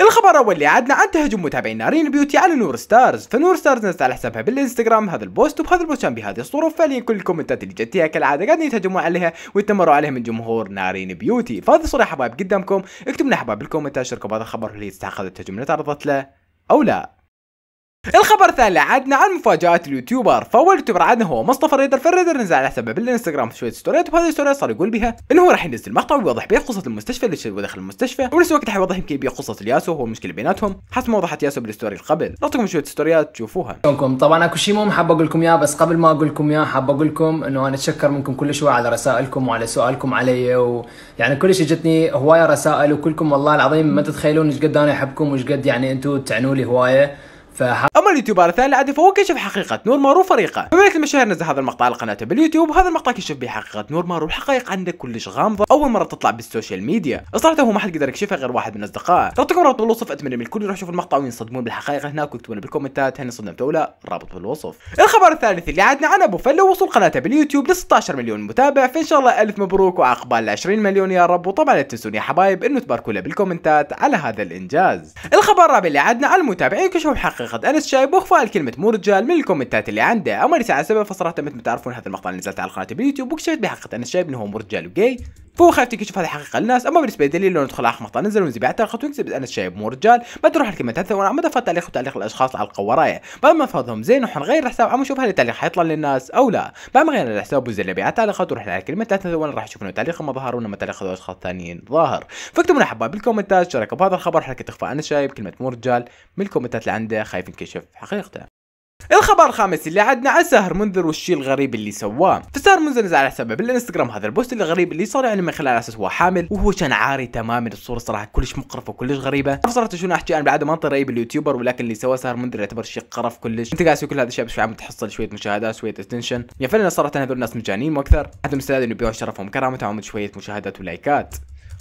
الخبر الاول اللي عادنا عن تهجم متابعين نارين بيوتي على نور ستارز فنور ستارز نزل على حسابها بالانستغرام هذا البوست وبهذا البوست كان بهذه الصوره فعليا كل الكومنتات اللي جت كالعاده قاعدين يتهجموا عليها ويتمروا عليها من جمهور نارين بيوتي فهذه الصوره يا حبايب قدامكم اكتبوا لنا حبايب بالكومنتات شاركوا بهذا الخبر هل يستحق هذا التهجم اللي تعرضت له او لا الخبر الثاني عدنا عن مفاجات اليوتيوبر فاول يوتيوبر عدنا هو مصطفى ريدر فالريدر نزل على حسابه بالانستغرام في شويه ستوريات وهذه الستوريات صار يقول بها انه هو راح ينزل مقطع ويوضح بيه قصه المستشفى اللي شو دخل المستشفى وبنفس الوقت راح يوضح يمكن بيه قصه الياسو هو المشكله بيناتهم حسب ما وضحت ياسو بالستوري اللي قبل نعطيكم شويه ستوريات تشوفوها شلونكم طبعا اكو شيء مهم حاب اقول لكم اياه بس قبل ما اقول لكم اياه حاب اقول لكم انه انا اتشكر منكم كل شوي على رسائلكم وعلى سؤالكم علي ويعني كلش اجتني هوايه رسائل وكلكم والله العظيم ما تتخيلون ايش قد انا احبكم وايش قد يعني انتم تعنوا لي هوايه فح... اما اليوتيوبر الثاني العادي فهو كشف حقيقه نور مارو وفريقه فملك المشاهير نزل هذا المقطع على قناته باليوتيوب هذا المقطع كشف به حقيقه نور مارو والحقائق عندك كلش غامضه اول مره تطلع بالسوشيال ميديا صراحه هو ما حد قدر يكشفها غير واحد من اصدقائه رابطكم رابط بالوصف اتمنى من الكل يروح يشوف المقطع وينصدمون بالحقائق هناك ويكتبون بالكومنتات هل انصدمتوا ولا لا الرابط بالوصف الخبر الثالث اللي عادنا عن ابو فله وصول قناته باليوتيوب ل 16 مليون متابع فان شاء الله الف مبروك وعقبال 20 مليون يا رب وطبعا لا تنسون يا حبايب انه تباركوا له بالكومنتات على هذا الانجاز الخبر الرابع اللي عادنا عن المتابعين كشفوا حقيقه حقيقه انس شايبوخ الكلمه مو رجال من الكومنتات اللي عنده اما رسالة سبب فصراحه تم تعرفون هذا المقطع اللي نزلت على قناتي باليوتيوب وكشفت بحقيقه انس شايب انه هو مو رجال وجاي فهو خايف تكشف هذه الحقيقه للناس اما بالنسبه لي لو ندخل على مقطع نزل ونزل بعد تلقط ونكتب انس شايب مو رجال ما تروح الكلمه هذا وانا ما دفعت تعليق وتعليق الاشخاص على القورايه بعد ما فاضهم زين وحنغير الحساب عم نشوف هل التعليق حيطلع للناس او لا بعد ما غيرنا الحساب ونزل اللي بعد تعليقات وروح على الكلمه ثلاثة وانا راح اشوف انه تعليق ما ظهر وانما تعليق اشخاص ثانيين ظاهر فاكتبوا لنا حبايب بالكومنتات شاركوا بهذا الخبر حركه تخفى انس شايب كلمه مو رجال من الكومنتات اللي عنده خايف ينكشف حقيقته الخبر الخامس اللي عدنا على سهر منذر والشيء الغريب اللي سواه فسهر منذر نزل على حسابه بالانستغرام هذا البوست الغريب اللي صار يعني من خلال اساس هو حامل وهو كان عاري تماما الصوره صراحه كلش مقرفه وكلش غريبه صراحه شنو احكي انا بعد ما انطر اي باليوتيوبر ولكن اللي سواه سهر منذر يعتبر شيء قرف كلش انت قاعد تسوي كل هذا الشيء بس عم تحصل شويه مشاهدات شويه اتنشن يعني فعلا صراحه هذول الناس مجانين واكثر عندهم استعداد انه يبيعون شرفهم وكرامتهم عمود شويه مشاهدات ولايكات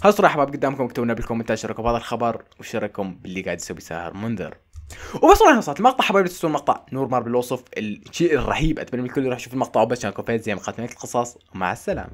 هالصراحه حباب قدامكم اكتبوا لنا بالكومنتات شاركوا بهذا الخبر وشاركوا باللي قاعد يسوي ساهر منذر وبس والله وصلت المقطع حبايبي لا تنسوا المقطع نور مار بالوصف الشيء الرهيب اتمنى الكل يروح يشوف المقطع وبس كان كوفيت زي ما قدمت القصص ومع السلامه